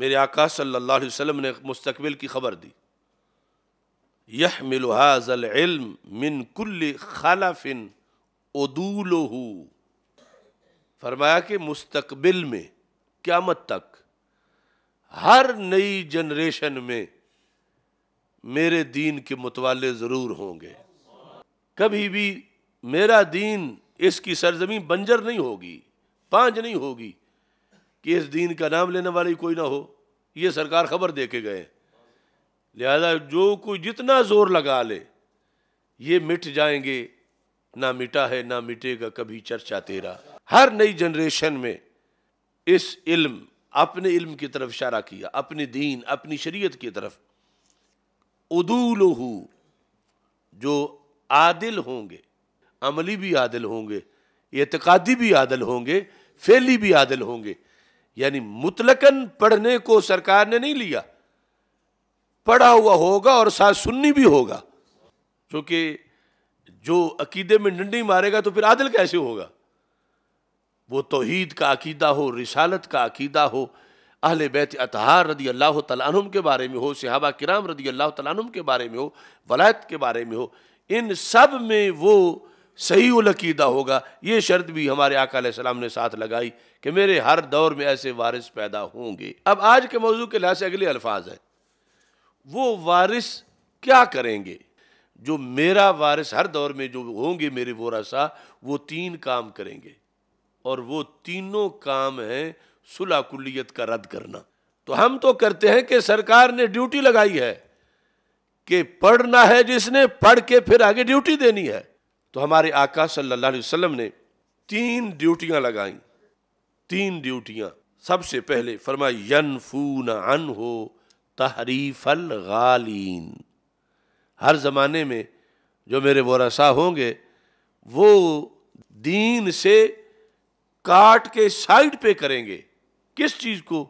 मेरे आका सल्ला अलैहि ने मुस्तबिल की खबर दी यह मिलहाजल इल्म मिन कुल्ल खालाफिन उदूलहू फरमाया कि मुस्तबिल में क़्यामत तक हर नई जनरेशन में मेरे दीन के मुतवाले ज़रूर होंगे कभी भी मेरा दीन इसकी सरजमी बंजर नहीं होगी पांच नहीं होगी कि इस दीन का नाम लेने वाली कोई ना हो ये सरकार खबर दे के गए लिहाजा जो कोई जितना जोर लगा ले ये मिट जाएंगे ना मिटा है ना मिटेगा कभी चर्चा तेरा हर नई जनरेशन में इस इल्म अपने इल्म की तरफ इशारा किया अपने दीन अपनी शरीयत की तरफ उदूल जो आदिल होंगे अमली भी आदिल होंगे एतकादी भी आदिल होंगे फैली भी आदिल होंगे यानी मुतलकन पढ़ने को सरकार ने नहीं लिया पढ़ा हुआ होगा और साथ सुन्नी भी होगा क्योंकि जो अकीदे में डंडी मारेगा तो फिर आदिल कैसे होगा वो तोहीद का अकीदा हो रिसालत का अकीदा हो अहल बैत अतहार रदी अल्लाह तम के बारे में हो सिहाबा किराम रदी अल्लाह तम के बारे में हो वलायत के बारे में हो इन सब में वो सही उलकीदा होगा ये शर्त भी हमारे आकाम ने साथ लगाई कि मेरे हर दौर में ऐसे वारिस पैदा होंगे अब आज के मौजू के लिहाज से अगले अल्फाज हैं वो वारिस क्या करेंगे जो मेरा वारिस हर दौर में जो होंगे मेरे रसा वो तीन काम करेंगे और वो तीनों काम हैं सुलह का रद्द करना तो हम तो करते हैं कि सरकार ने ड्यूटी लगाई है कि पढ़ना है जिसने पढ़ के फिर आगे ड्यूटी देनी है तो हमारे आका सल्लल्लाहु अलैहि वसल्लम ने तीन ड्यूटियां लगाई तीन ड्यूटियां सबसे पहले फरमाया यनफून अन हो तहरीफल गालीन हर ज़माने में जो मेरे वसा होंगे वो दीन से काट के साइड पे करेंगे किस चीज़ को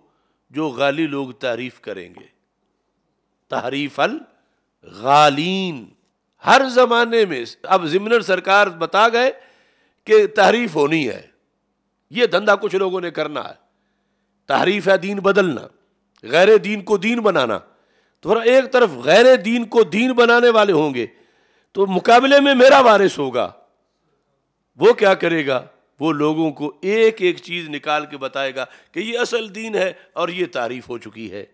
जो गाली लोग तारीफ करेंगे तहरीफल गालीन हर जमाने में अब जिमनर सरकार बता गए कि तहरीफ होनी है ये धंधा कुछ लोगों ने करना है तहरीफ है दीन बदलना गैर दीन को दीन बनाना तो फिर एक तरफ गैर दीन को दीन बनाने वाले होंगे तो मुकाबले में मेरा वारिस होगा वो क्या करेगा वो लोगों को एक एक चीज़ निकाल के बताएगा कि ये असल दीन है और ये तारीफ हो चुकी है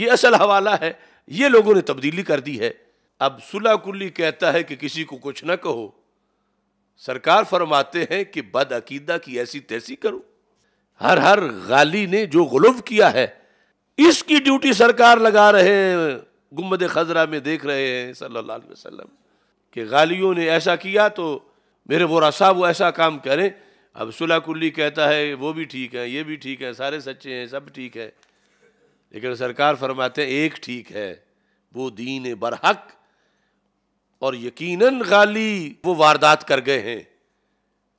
ये असल हवाला है ये लोगों ने तब्दीली कर दी है अब सुला कुल्ली कहता है कि किसी को कुछ ना कहो सरकार फरमाते हैं कि बद अकीदा की ऐसी तैसी करो हर हर गाली ने जो गलुफ किया है इसकी ड्यूटी सरकार लगा रहे हैं गुम्बद खजरा में देख रहे हैं सल्लल्लाहु अलैहि वसल्लम कि गालियों ने ऐसा किया तो मेरे वो रसा वो ऐसा काम करें अब सुला कुल्ली कहता है वो भी ठीक है ये भी ठीक है सारे सच्चे हैं सब ठीक है लेकिन सरकार फरमाते हैं एक ठीक है वो दीन बरहक और यकीनन गाली वो वारदात कर गए हैं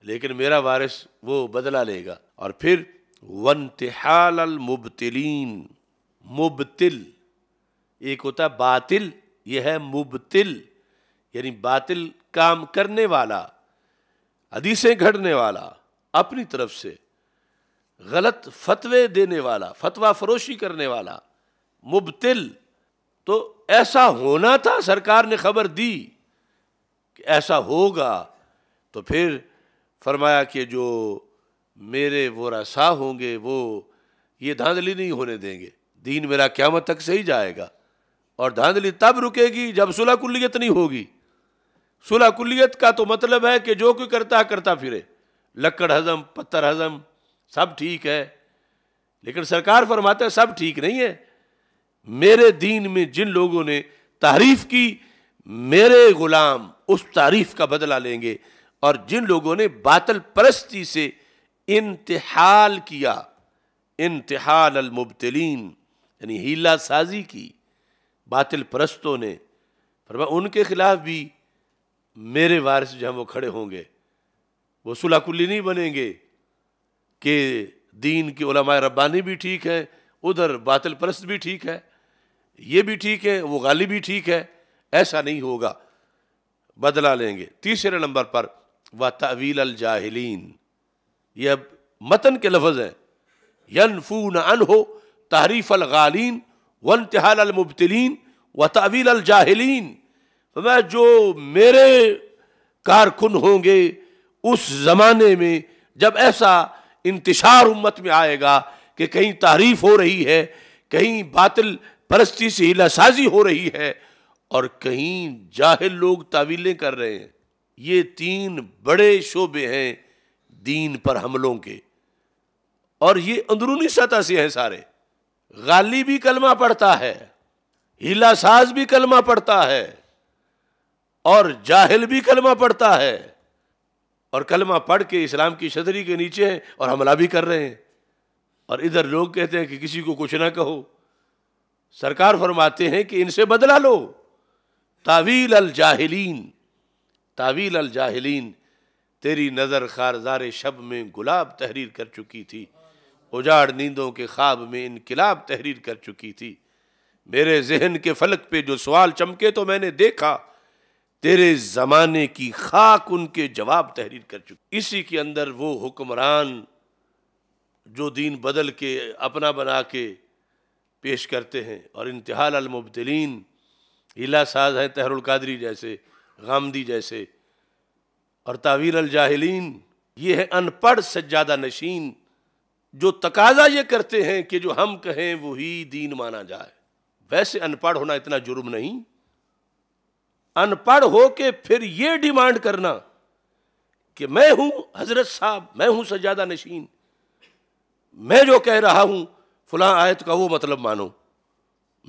लेकिन मेरा वारिस वो बदला लेगा और फिर वन तिहाल मुबतिलीन मुबतिल एक होता है बातिल यह है मुबतिल यानी बातिल काम करने वाला अदीसें घड़ने वाला अपनी तरफ से गलत फतवे देने वाला फतवा फरोशी करने वाला मुबतिल तो ऐसा होना था सरकार ने खबर दी कि ऐसा होगा तो फिर फरमाया कि जो मेरे वो रसा होंगे वो ये धांधली नहीं होने देंगे दीन मेरा क्यामत तक सही जाएगा और धांधली तब रुकेगी जब सुलह कुल्लियत नहीं होगी सुलह कुल्लियत का तो मतलब है कि जो कोई करता है करता फिरे लक्कड़ हजम पत्थर हजम सब ठीक है लेकिन सरकार फरमाते सब ठीक नहीं है मेरे दीन में जिन लोगों ने तारीफ़ की मेरे ग़ुलाम उस तारीफ़ का बदला लेंगे और जिन लोगों ने बातल परस्ती से इंतहाल किया इंतहाल अलमुबतलिन यानी हीला साजी की बातिल परस्तों ने फरमा उनके ख़िलाफ़ भी मेरे वारिस जो वो खड़े होंगे वो सुलाकुल्ली नहीं बनेंगे कि दीन की उलमा रब्बानी भी ठीक है उधर बातिल परस्त भी ठीक है ये भी ठीक है वो गाली भी ठीक है ऐसा नहीं होगा बदला लेंगे तीसरे नंबर पर व तवील अल जाहलीन ये अब मतन के लफज हैं न अन हो तहरीफ अल गालीन वन तहाल अलमुबतलिन व तवील अल जाहलीन मैं जो मेरे कारकुन होंगे उस ज़माने में जब ऐसा इंतशार उम्मत में आएगा कि कहीं तारीफ हो रही है कहीं बातिल परस्ती से हिलासाजी हो रही है और कहीं जाहिल लोग तावीलें कर रहे हैं ये तीन बड़े शोबे हैं दीन पर हमलों के और ये अंदरूनी सतह से हैं सारे गाली भी कलमा पड़ता है हिलासाज भी कलमा पड़ता है और जाहिल भी कलमा पड़ता है और कलमा पढ़ के इस्लाम की छतरी के नीचे हैं और हमला भी कर रहे हैं और इधर लोग कहते हैं कि किसी को कुछ ना कहो सरकार फरमाते हैं कि इनसे बदला लो तावील अल जाहिलीन तावील अल जाहिलीन तेरी नज़र खारजार शब में गुलाब तहरीर कर चुकी थी उजाड़ नींदों के ख्वाब में इनकलाब तहरीर कर चुकी थी मेरे जहन के फलक पे जो सवाल चमके तो मैंने देखा तेरे ज़माने की खाक उनके जवाब तहरीर कर चुकी इसी के अंदर वो हुक्मरान जो दीन बदल के अपना बना के पेश करते हैं और इंतहाल अलमुबतलिन हिला साज हैं तहरुलकादरी जैसे गामदी जैसे और तावीर अलजाहलिन ये है अनपढ़ सज्जादा नशीन जो तकाजा ये करते हैं कि जो हम कहें वही दीन माना जाए वैसे अनपढ़ होना इतना जुर्म नहीं अनपढ़ हो के फिर ये डिमांड करना कि मैं हूं हजरत साहब मैं हूं सज्जादा नशीन मैं जो कह रहा हूं फला आयत का वो मतलब मानो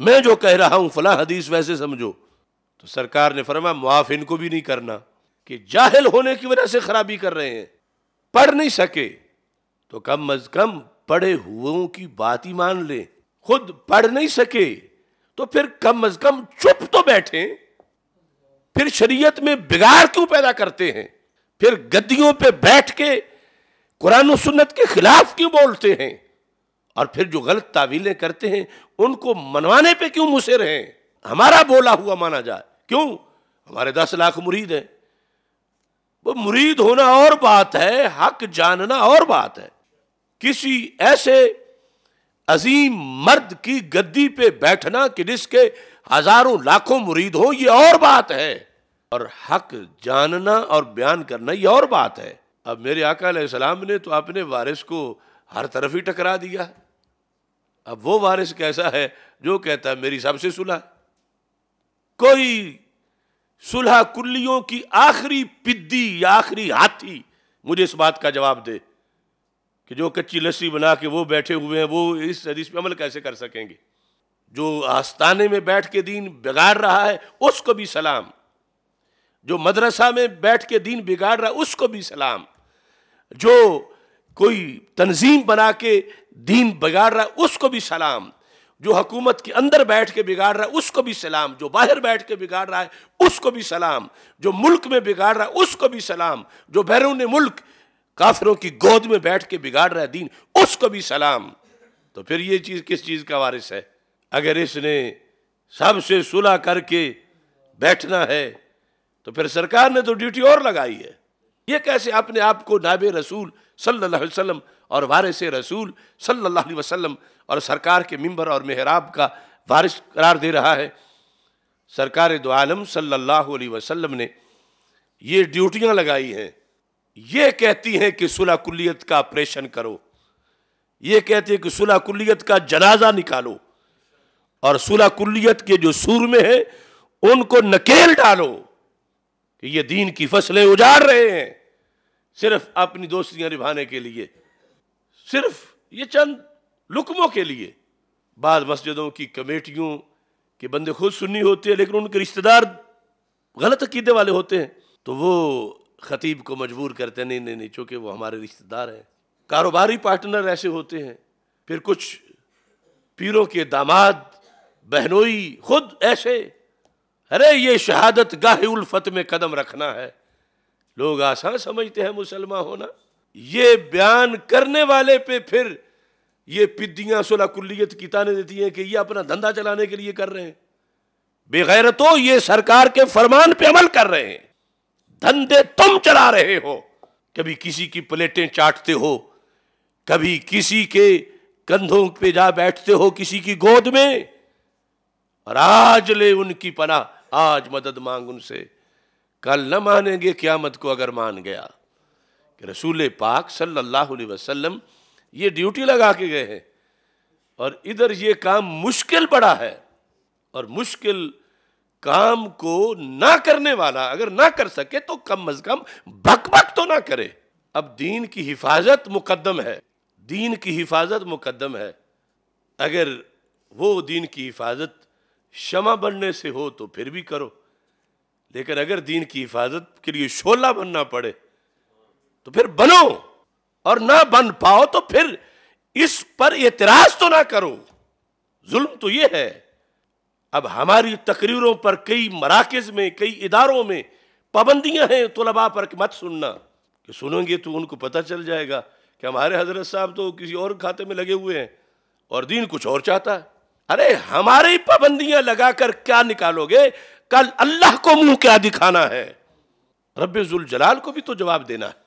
मैं जो कह रहा हूं फला हदीस वैसे समझो तो सरकार ने फरमा मुआफ इनको भी नहीं करना कि जाहिल होने की वजह से खराबी कर रहे हैं पढ़ नहीं सके तो कम अज कम पढ़े हुओं की बात ही मान ले खुद पढ़ नहीं सके तो फिर कम अज कम चुप तो बैठे फिर शरीयत में बिगाड़ क्यों पैदा करते हैं फिर गद्दियों पे बैठ के कुरान सुन्नत के खिलाफ क्यों बोलते हैं और फिर जो गलत तावीलें करते हैं उनको मनवाने पे क्यों मुसर हैं हमारा बोला हुआ माना जाए क्यों हमारे दस लाख मुरीद हैं वो मुरीद होना और बात है हक जानना और बात है किसी ऐसे अजीम मर्द की गद्दी पे बैठना कि जिसके हजारों लाखों मुरीद हो ये और बात है और हक जानना और बयान करना ये और बात है अब मेरे आकाम ने तो अपने वारिस को हर तरफ ही टकरा दिया है अब वो वारिस कैसा है जो कहता है मेरी सबसे सुलह कोई सुलह कुल्लियों की आखिरी पिद्दी या आखिरी हाथी मुझे इस बात का जवाब दे कि जो कच्ची लस्सी बना के वो बैठे हुए हैं वो इस हदीस पे अमल कैसे कर सकेंगे जो आस्थाने में बैठ के दीन बिगाड़ रहा है उसको भी सलाम जो मदरसा में बैठ के दीन बिगाड़ रहा है उसको भी सलाम जो कोई तंजीम बना के दीन बिगाड़ रहा है उसको भी सलाम जो हकूमत के अंदर बैठ के बिगाड़ रहा है उसको भी सलाम जो बाहर बैठ के बिगाड़ रहा है उसको भी सलाम जो मुल्क में बिगाड़ रहा है उसको भी सलाम जो बैरून मुल्क काफिरों की गोद में बैठ के बिगाड़ रहा है दीन उसको भी सलाम तो फिर ये चीज़ किस चीज़ का वारिस है अगर इसने सबसे सुलह करके बैठना है तो फिर सरकार ने तो ड्यूटी और लगाई है ये कैसे अपने आप को नाबे रसूल सल्लल्लाहु अलैहि वसल्लम और वारिस रसूल सल्लल्लाहु अलैहि वसल्लम और सरकार के मिंबर और मेहराब का वारिस करार दे रहा है सरकार दो आलम सल्लल्लाहु अलैहि वसल्लम ने ये ड्यूटियाँ लगाई हैं ये कहती हैं कि सुलह कुलियत का ऑपरेशन करो ये कहती है कि सुलह कुलियत का जनाजा निकालो और सुलह कुलियत के जो सूर में है उनको नकेल डालो कि ये दीन की फसलें उजाड़ रहे हैं सिर्फ अपनी दोस्तियां निभाने के लिए सिर्फ ये चंद लुकमों के लिए बाद मस्जिदों की कमेटियों के बंदे खुद सुन्नी होते हैं लेकिन उनके रिश्तेदार गलत अकीदे वाले होते हैं तो वो खतीब को मजबूर करते हैं नहीं नहीं नहीं चूँकि वो हमारे रिश्तेदार हैं कारोबारी पार्टनर ऐसे होते हैं फिर कुछ पीरों के दामाद बहनोई खुद ऐसे अरे ये शहादत गाहे उल्फत में कदम रखना है लोग आसान समझते हैं मुसलमान होना ये बयान करने वाले पे फिर ये पिद्दियां सुलह कुल्लियत किताने देती हैं कि ये अपना धंधा चलाने के लिए कर रहे हैं बेगैर तो ये सरकार के फरमान पे अमल कर रहे हैं धंधे तुम चला रहे हो कभी किसी की प्लेटें चाटते हो कभी किसी के कंधों पे जा बैठते हो किसी की गोद में और आज ले उनकी पना आज मदद मांग उनसे कल न मानेंगे क्यामत को अगर मान गया कि रसूल पाक सल्लल्लाहु अलैहि वसल्लम ये ड्यूटी लगा के गए हैं और इधर ये काम मुश्किल बड़ा है और मुश्किल काम को ना करने वाला अगर ना कर सके तो कम अज कम भक भक तो ना करे अब दीन की हिफाजत मुकदम है दीन की हिफाजत मुकदम है अगर वो दीन की हिफाजत शमा बनने से हो तो फिर भी करो लेकिन अगर दीन की हिफाजत के लिए शोला बनना पड़े तो फिर बनो और ना बन पाओ तो फिर इस पर एतराज तो ना करो जुल्म तो ये है अब हमारी तकरीरों पर कई मराकज में कई इदारों में पाबंदियां हैं तलबा पर मत सुनना कि सुनोगे तो उनको पता चल जाएगा कि हमारे हजरत साहब तो किसी और खाते में लगे हुए हैं और दीन कुछ और चाहता है अरे हमारी पाबंदियां लगाकर क्या निकालोगे कल अल्लाह को मुंह क्या दिखाना है रबुल जलाल को भी तो जवाब देना है